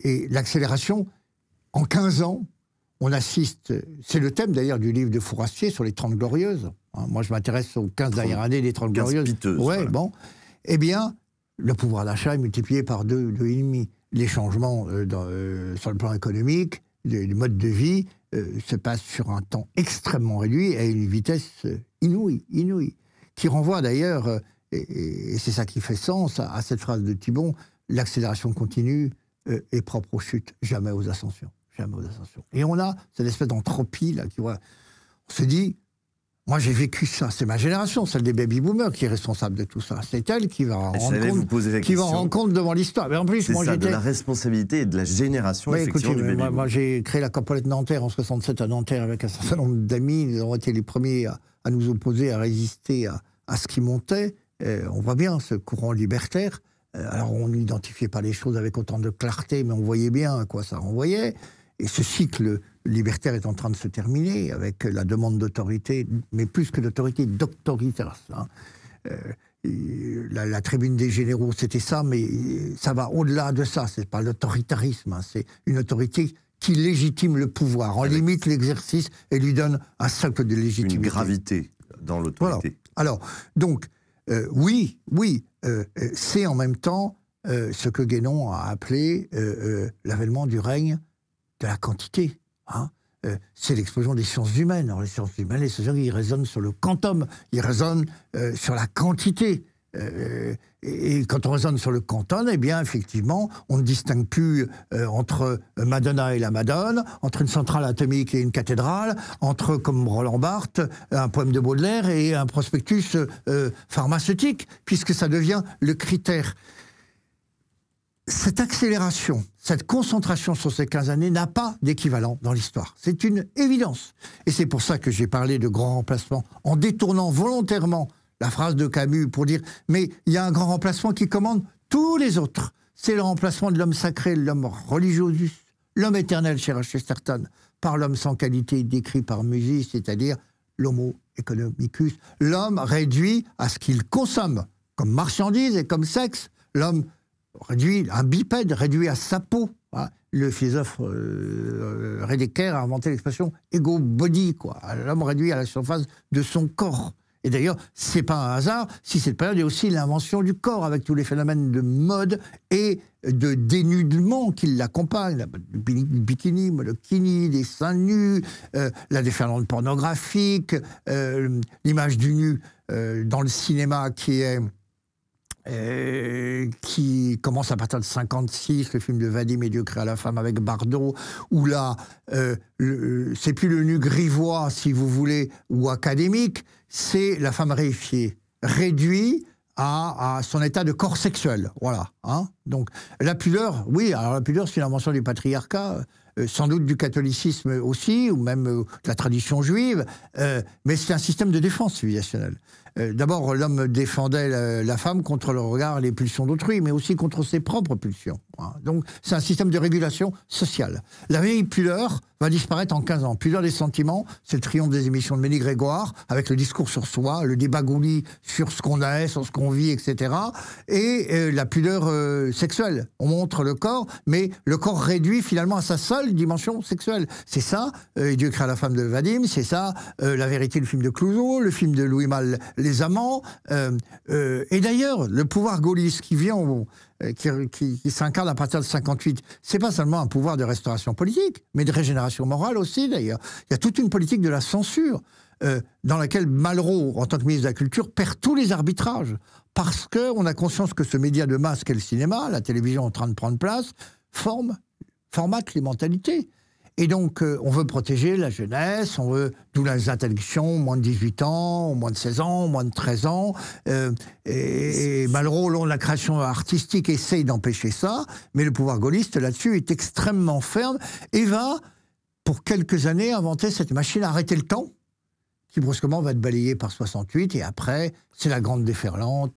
Et l'accélération, en 15 ans, on assiste, c'est le thème d'ailleurs du livre de Fourastier sur les 30 Glorieuses. Hein, moi, je m'intéresse aux 15 dernières années des 30 Glorieuses. ouais, bon. Eh bien, le pouvoir d'achat est multiplié par 2, deux, 2,5. demi. les changements euh, euh, sur le plan économique, les modes de vie, euh, se passent sur un temps extrêmement réduit à une vitesse inouïe, inouïe. Qui renvoie d'ailleurs, et, c'est ça qui fait sens à, à cette phrase de Thibon, l'accélération continue euh, est propre aux chutes, jamais aux ascensions. Jamais aux ascensions. Et on a cette espèce d'entropie, là, qui, voit, on se dit, moi, j'ai vécu ça. C'est ma génération, celle des baby-boomers, qui est responsable de tout ça. C'est elle qui va en rendre qui compte devant l'histoire. Mais en plus, moi, de la responsabilité de la génération, bah, du Moi, moi j'ai créé la Capolette Nanterre en 67 à Nanterre avec un certain nombre d'amis. Ils ont été les premiers à, nous opposer, à résister à, ce qui montait. Euh, on voit bien ce courant libertaire. Euh, alors on n'identifiait pas les choses avec autant de clarté, mais on voyait bien à quoi ça renvoyait. Et ce cycle libertaire est en train de se terminer avec la demande d'autorité, mais plus que d'autorité, d'autoritas. Hein. Euh, la, tribune des généraux, c'était ça, mais ça va au-delà de ça. C'est pas l'autoritarisme, hein. c'est une autorité qui légitime le pouvoir, en limite l'exercice et lui donne un socle de légitimité. Une gravité dans l'autorité. Alors, donc, euh, oui, oui, euh, euh, c'est en même temps ce que Guénon a appelé l'avènement du règne de la quantité. Hein. c'est l'explosion des sciences humaines. Alors, les sciences humaines, les sociologues, ils raisonnent sur le quantum, ils raisonnent sur la quantité. Euh, et, quand on raisonne sur le canton, eh bien, effectivement, on ne distingue plus euh, entre Madonna et la Madone, entre une centrale atomique et une cathédrale, entre, comme Roland Barthes, un poème de Baudelaire et un prospectus euh, pharmaceutique, puisque ça devient le critère. Cette accélération, cette concentration sur ces 15 années n'a pas d'équivalent dans l'histoire. C'est une évidence. Et c'est pour ça que j'ai parlé de grands remplacements en détournant volontairement la phrase de Camus pour dire Mais il y a un grand remplacement qui commande tous les autres. C'est le remplacement de l'homme sacré, l'homme religieux, l'homme éternel, cher Chesterton, par l'homme sans qualité décrit par Musis, c'est-à-dire l'homo economicus, l'homme réduit à ce qu'il consomme, comme marchandise et comme sexe, l'homme réduit, un bipède réduit à sa peau. Ah, le philosophe euh, euh, Redeker a inventé l'expression ego body, quoi. L'homme réduit à la surface de son corps. Et d'ailleurs, c'est pas un hasard si cette période est aussi l'invention du corps avec tous les phénomènes de mode et de dénudement qui l'accompagnent, le bikini, le kini, les seins nus, euh, la déferlante pornographique, euh, l'image du nu euh, dans le cinéma qui est euh, qui commence à partir de 56, le film de Vadim Médiocre à la femme avec Bardot, où là, euh, euh, c'est plus le nu grivois, si vous voulez, ou académique, c'est la femme réifiée, réduite à, son état de corps sexuel. Voilà. Hein. Donc, la pudeur, oui, alors la pudeur, c'est une invention du patriarcat. Euh, sans doute du catholicisme aussi, ou même euh, de la tradition juive, euh, mais c'est un système de défense civilisationnelle. D'abord, l'homme défendait la, femme contre le regard et les pulsions d'autrui, mais aussi contre ses propres pulsions. Hein. Donc, c'est un système de régulation sociale. La vieille pudeur va disparaître en 15 ans. Pudeur des sentiments, c'est le triomphe des émissions de Mélie Grégoire, avec le discours sur soi, le débat gouli sur ce qu'on a, sur ce qu'on vit, etc. Et la pudeur sexuelle. On montre le corps, mais le corps réduit finalement à sa seule dimension sexuelle. C'est ça, euh, Dieu crée la femme de Vadim, c'est ça, euh, La vérité, le film de Clouseau, le film de Louis Malle, Les Amants. Euh, et d'ailleurs, le pouvoir gaulliste qui vient, qui, qui, s'incarne à partir de 58, c'est pas seulement un pouvoir de restauration politique, mais de régénération morale aussi d'ailleurs. Il y a toute une politique de la censure. dans laquelle Malraux, en tant que ministre de la Culture, perd tous les arbitrages. Parce qu'on a conscience que ce média de masse qu'est le cinéma, la télévision en train de prendre place, forme formatent les mentalités. Et donc, euh, on veut protéger la jeunesse, on veut, d'où les interdictions, moins de 18 ans, moins de 16 ans, moins de 13 ans. Euh, et, malheureusement la création artistique, essaye d'empêcher ça, mais le pouvoir gaulliste, là-dessus, est extrêmement ferme et va, pour quelques années, inventer cette machine à arrêter le temps, qui brusquement va être balayée par 68, et après, c'est la grande déferlante.